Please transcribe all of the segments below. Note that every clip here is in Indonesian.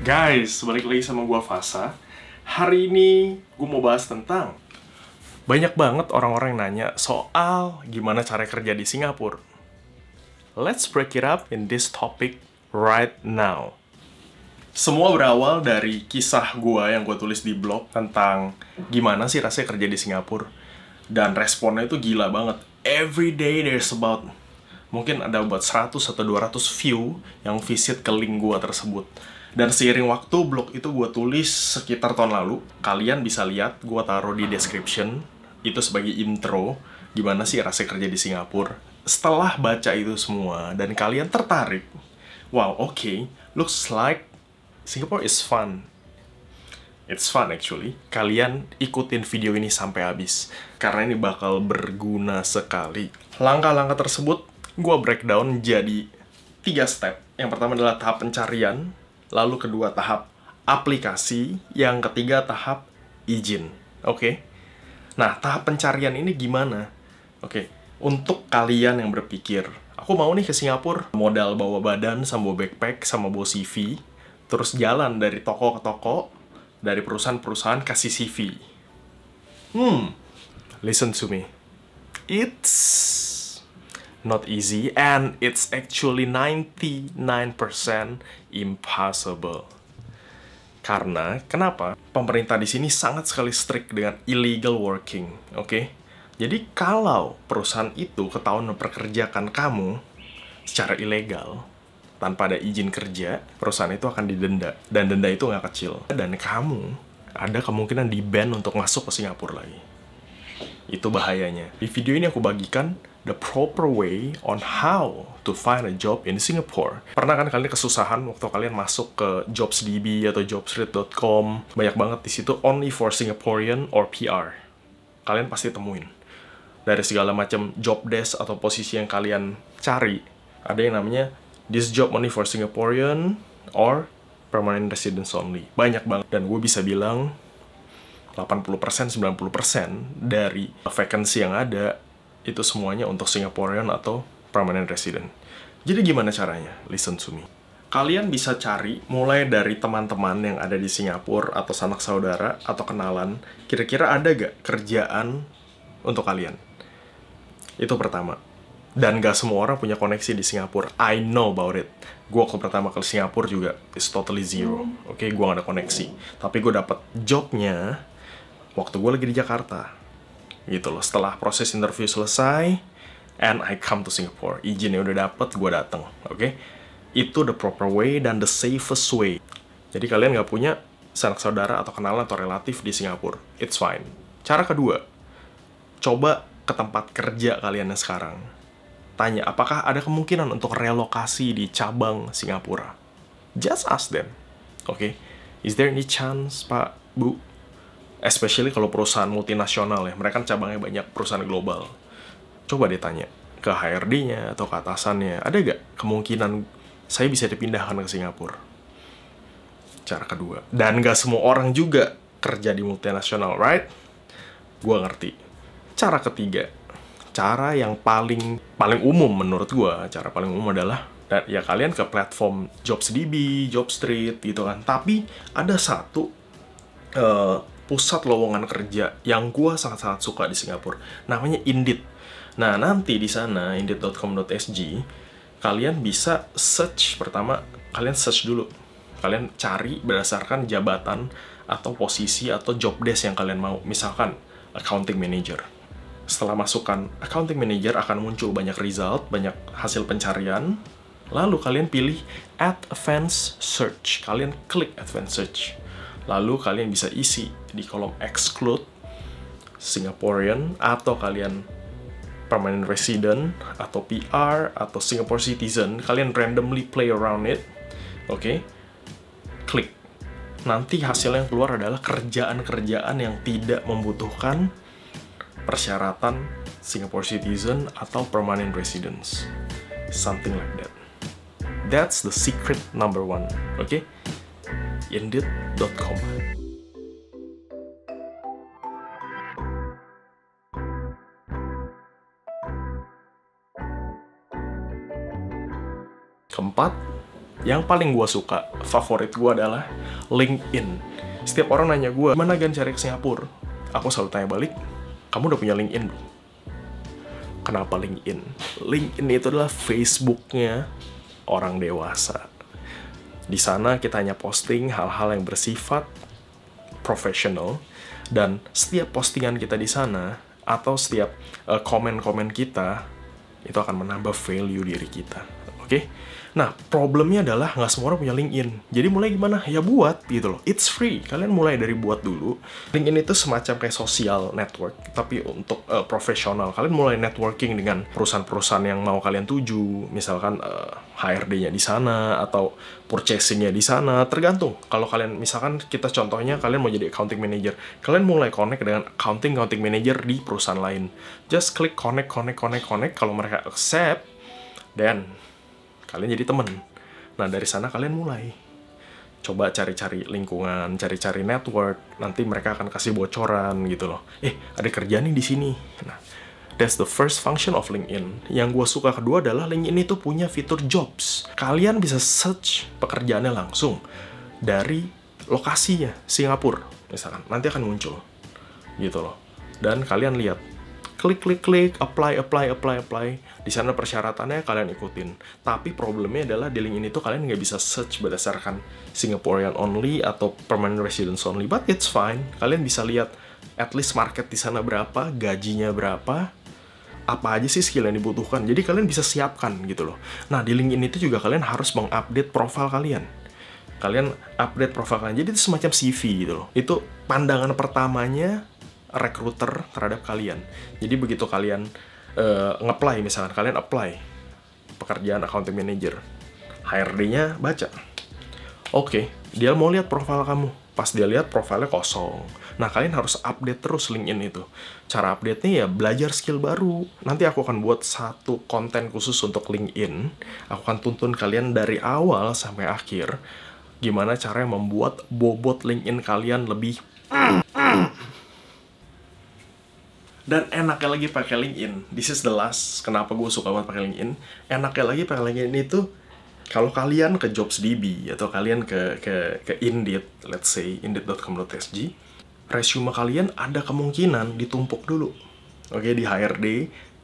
Guys, balik lagi sama gua Fasa. Hari ini gue mau bahas tentang banyak banget orang-orang yang nanya soal gimana cara kerja di Singapura. Let's break it up in this topic right now. Semua berawal dari kisah gua yang gue tulis di blog tentang gimana sih rasanya kerja di Singapura. Dan responnya itu gila banget. Every day there's about mungkin ada buat 100 atau 200 view yang visit ke link gua tersebut dan seiring waktu blog itu gue tulis sekitar tahun lalu. Kalian bisa lihat gue taruh di description. Itu sebagai intro. Gimana sih rasa kerja di Singapura. Setelah baca itu semua dan kalian tertarik. Wow, oke. Okay. Looks like Singapore is fun. It's fun actually. Kalian ikutin video ini sampai habis. Karena ini bakal berguna sekali. Langkah-langkah tersebut gue breakdown jadi tiga step. Yang pertama adalah tahap pencarian, lalu kedua tahap aplikasi, yang ketiga tahap izin. Oke. Okay? Nah, tahap pencarian ini gimana? Oke, okay. untuk kalian yang berpikir, aku mau nih ke Singapura, modal bawa badan sama backpack sama bawa CV, terus jalan dari toko ke toko, dari perusahaan-perusahaan kasih CV. Hmm, listen to me. It's not easy and it's actually 99% impossible. Karena kenapa? Pemerintah di sini sangat sekali strict dengan illegal working, oke? Okay? Jadi kalau perusahaan itu ketahuan memperkerjakan kamu secara ilegal tanpa ada izin kerja, perusahaan itu akan didenda dan denda itu nggak kecil. Dan kamu ada kemungkinan di ban untuk masuk ke Singapura lagi. Itu bahayanya. Di video ini aku bagikan the proper way on how to find a job in Singapore. Pernah kan kalian kesusahan waktu kalian masuk ke jobsdb atau jobstreet.com? Banyak banget di situ only for Singaporean or PR. Kalian pasti temuin. Dari segala macam job desk atau posisi yang kalian cari, ada yang namanya this job only for Singaporean or permanent residence only. Banyak banget dan gue bisa bilang 80% 90% dari vacancy yang ada itu semuanya untuk Singaporean atau permanent resident. Jadi gimana caranya? Listen to me. Kalian bisa cari mulai dari teman-teman yang ada di Singapura atau sanak saudara atau kenalan, kira-kira ada gak kerjaan untuk kalian? Itu pertama. Dan gak semua orang punya koneksi di Singapura. I know about it. Gue waktu pertama ke Singapura juga is totally zero. Oke, hmm. okay, gue gak ada koneksi. Tapi gue dapet jobnya waktu gue lagi di Jakarta gitu loh setelah proses interview selesai and I come to Singapore izinnya udah dapet gue dateng oke okay? itu the proper way dan the safest way jadi kalian nggak punya sanak saudara atau kenalan atau relatif di Singapura it's fine cara kedua coba ke tempat kerja kalian sekarang tanya apakah ada kemungkinan untuk relokasi di cabang Singapura just ask them oke okay? is there any chance pak bu Especially kalau perusahaan multinasional ya, mereka kan cabangnya banyak perusahaan global. Coba ditanya ke HRD-nya atau ke atasannya, ada gak kemungkinan saya bisa dipindahkan ke Singapura? Cara kedua. Dan gak semua orang juga kerja di multinasional, right? Gua ngerti. Cara ketiga, cara yang paling paling umum menurut gue, cara paling umum adalah dan ya kalian ke platform JobsDB, JobStreet gitu kan. Tapi ada satu uh, pusat lowongan kerja yang gua sangat-sangat suka di Singapura. Namanya Indeed. Nah, nanti di sana indeed.com.sg kalian bisa search pertama kalian search dulu. Kalian cari berdasarkan jabatan atau posisi atau job desk yang kalian mau. Misalkan accounting manager. Setelah masukkan accounting manager akan muncul banyak result, banyak hasil pencarian. Lalu kalian pilih advanced search. Kalian klik advanced search Lalu kalian bisa isi di kolom exclude Singaporean atau kalian permanent resident atau PR atau Singapore citizen, kalian randomly play around it. Oke. Okay? Klik. Nanti hasil yang keluar adalah kerjaan-kerjaan yang tidak membutuhkan persyaratan Singapore citizen atau permanent residence. Something like that. That's the secret number one. Oke. Okay? yendit.com. Keempat, yang paling gue suka, favorit gue adalah LinkedIn. Setiap orang nanya gue, mana Gan cari ke Singapura? Aku selalu tanya balik, kamu udah punya LinkedIn belum? Kenapa LinkedIn? LinkedIn itu adalah Facebooknya orang dewasa. Di sana kita hanya posting hal-hal yang bersifat profesional dan setiap postingan kita di sana atau setiap eh, komen-komen uh, kita itu akan menambah value diri kita. Oke. Okay? Nah, problemnya adalah nggak semua orang punya LinkedIn. Jadi mulai gimana? Ya buat gitu loh. It's free. Kalian mulai dari buat dulu. LinkedIn itu semacam kayak social network, tapi untuk uh, profesional. Kalian mulai networking dengan perusahaan-perusahaan yang mau kalian tuju, misalkan uh, eh, HRD-nya di sana atau purchasing-nya di sana. Tergantung. Kalau kalian misalkan kita contohnya kalian mau jadi accounting manager, kalian mulai connect dengan accounting accounting manager di perusahaan lain. Just klik connect connect connect connect kalau mereka accept dan kalian jadi temen nah dari sana kalian mulai coba cari-cari lingkungan cari-cari network nanti mereka akan kasih bocoran gitu loh eh ada kerja nih di sini nah That's the first function of LinkedIn. Yang gue suka kedua adalah LinkedIn itu punya fitur jobs. Kalian bisa search pekerjaannya langsung dari lokasinya, Singapura misalkan. Nanti akan muncul gitu loh. Dan kalian lihat klik klik klik apply apply apply apply di sana persyaratannya kalian ikutin tapi problemnya adalah di link ini tuh kalian nggak bisa search berdasarkan Singaporean only atau permanent residence only but it's fine kalian bisa lihat at least market di sana berapa gajinya berapa apa aja sih skill yang dibutuhkan jadi kalian bisa siapkan gitu loh nah di link ini tuh juga kalian harus mengupdate profil kalian kalian update profil kalian jadi itu semacam CV gitu loh itu pandangan pertamanya recruiter terhadap kalian. Jadi begitu kalian uh, eh, ngeplay misalkan kalian apply pekerjaan accounting manager, HRD-nya baca. Oke, okay, dia mau lihat profil kamu. Pas dia lihat profilnya kosong. Nah, kalian harus update terus LinkedIn itu. Cara update-nya ya belajar skill baru. Nanti aku akan buat satu konten khusus untuk LinkedIn. Aku akan tuntun kalian dari awal sampai akhir gimana caranya membuat bobot LinkedIn kalian lebih dan enaknya lagi pakai LinkedIn. This is the last. Kenapa gue suka banget pakai LinkedIn? Enaknya lagi pakai LinkedIn itu kalau kalian ke jobs db atau kalian ke ke ke Indeed, let's say indeed.com.sg, resume kalian ada kemungkinan ditumpuk dulu. Oke, okay, di HRD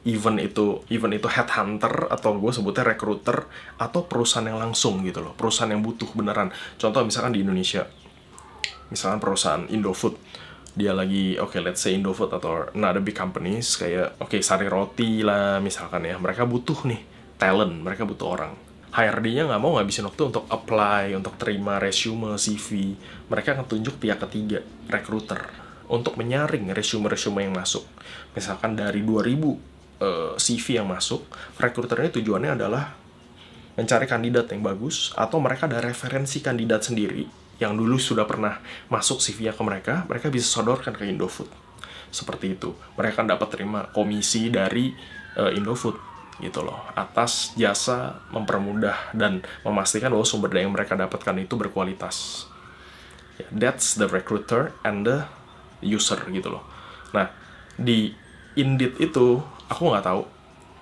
even itu even itu headhunter atau gue sebutnya recruiter atau perusahaan yang langsung gitu loh perusahaan yang butuh beneran contoh misalkan di Indonesia misalkan perusahaan Indofood dia lagi oke okay, let's say Indofood atau another big companies kayak oke okay, Sari Roti lah misalkan ya mereka butuh nih talent mereka butuh orang HRD-nya nggak mau ngabisin waktu untuk apply untuk terima resume CV mereka akan tunjuk pihak ketiga recruiter untuk menyaring resume-resume yang masuk misalkan dari 2000 uh, CV yang masuk recruiter ini tujuannya adalah mencari kandidat yang bagus atau mereka ada referensi kandidat sendiri yang dulu sudah pernah masuk CV-nya ke mereka, mereka bisa sodorkan ke Indofood. Seperti itu. Mereka dapat terima komisi dari uh, Indofood gitu loh atas jasa mempermudah dan memastikan bahwa sumber daya yang mereka dapatkan itu berkualitas ya, that's the recruiter and the user gitu loh nah di Indeed itu aku nggak tahu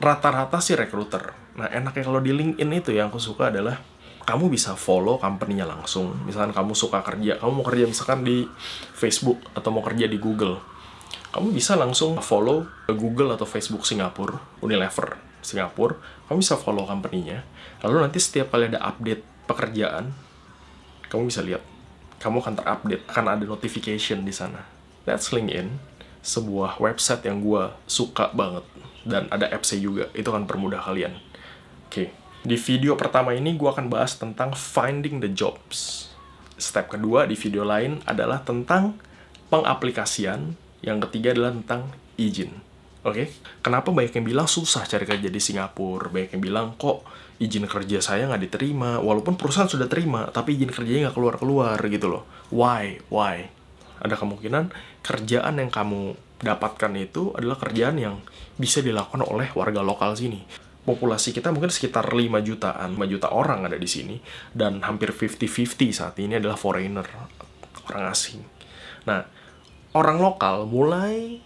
rata-rata sih recruiter nah enaknya kalau di LinkedIn itu yang aku suka adalah kamu bisa follow company-nya langsung. Misalkan kamu suka kerja, kamu mau kerja misalkan di Facebook atau mau kerja di Google. Kamu bisa langsung follow Google atau Facebook Singapura, Unilever Singapura. Kamu bisa follow company-nya. Lalu nanti setiap kali ada update pekerjaan, kamu bisa lihat. Kamu akan terupdate, akan ada notification di sana. That's LinkedIn, sebuah website yang gue suka banget. Dan ada apps-nya juga, itu akan permudah kalian. Oke. Okay. Di video pertama ini gue akan bahas tentang finding the jobs. Step kedua di video lain adalah tentang pengaplikasian. Yang ketiga adalah tentang izin. Oke, okay? kenapa banyak yang bilang susah cari kerja di Singapura? Banyak yang bilang kok izin kerja saya nggak diterima, walaupun perusahaan sudah terima, tapi izin kerjanya nggak keluar-keluar gitu loh. Why? Why? Ada kemungkinan kerjaan yang kamu dapatkan itu adalah kerjaan yang bisa dilakukan oleh warga lokal sini populasi kita mungkin sekitar 5 jutaan, 5 juta orang ada di sini dan hampir 50-50 saat ini adalah foreigner, orang asing. Nah, orang lokal mulai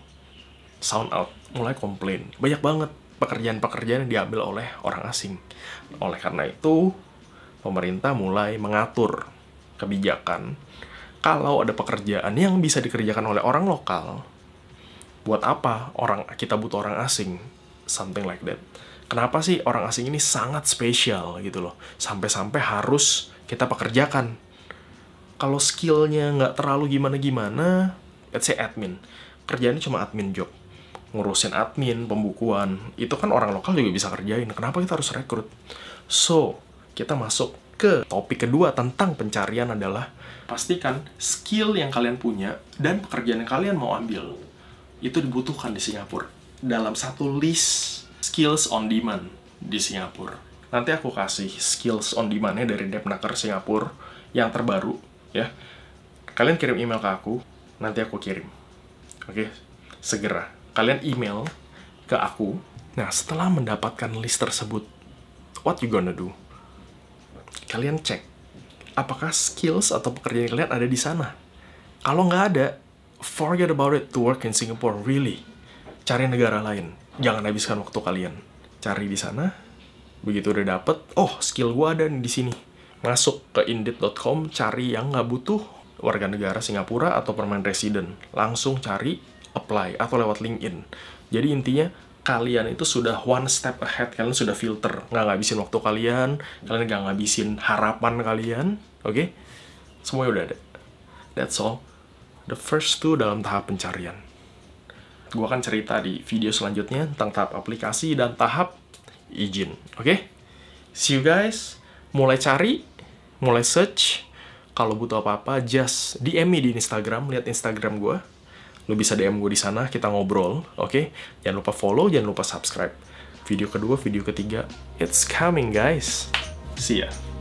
sound out, mulai komplain. Banyak banget pekerjaan-pekerjaan yang diambil oleh orang asing. Oleh karena itu, pemerintah mulai mengatur kebijakan kalau ada pekerjaan yang bisa dikerjakan oleh orang lokal, buat apa orang kita butuh orang asing? Something like that kenapa sih orang asing ini sangat spesial gitu loh. Sampai-sampai harus kita pekerjakan. Kalau skillnya nggak terlalu gimana-gimana, let's say admin. Kerjanya cuma admin job. Ngurusin admin, pembukuan. Itu kan orang lokal juga bisa kerjain. Kenapa kita harus rekrut? So, kita masuk ke topik kedua tentang pencarian adalah pastikan skill yang kalian punya dan pekerjaan yang kalian mau ambil itu dibutuhkan di Singapura dalam satu list skills on demand di Singapura. Nanti aku kasih skills on demand-nya dari Depnaker Singapura yang terbaru ya. Kalian kirim email ke aku, nanti aku kirim. Oke, segera. Kalian email ke aku. Nah, setelah mendapatkan list tersebut, what you gonna do? Kalian cek apakah skills atau pekerjaan kalian ada di sana. Kalau nggak ada, forget about it to work in Singapore, really. Cari negara lain jangan habiskan waktu kalian. Cari di sana, begitu udah dapet, oh skill gua ada di sini. Masuk ke indeed.com, cari yang nggak butuh warga negara Singapura atau permanent resident. Langsung cari apply atau lewat LinkedIn. Jadi intinya kalian itu sudah one step ahead, kalian sudah filter, nggak ngabisin waktu kalian, kalian nggak ngabisin harapan kalian, oke? Okay? Semuanya udah ada. That's all. The first two dalam tahap pencarian gue akan cerita di video selanjutnya tentang tahap aplikasi dan tahap izin. Oke? Okay? See you guys. Mulai cari, mulai search. Kalau butuh apa-apa, just DM me di Instagram, lihat Instagram gue. Lo bisa DM gue di sana, kita ngobrol, oke? Okay? Jangan lupa follow, jangan lupa subscribe. Video kedua, video ketiga, it's coming guys. See ya.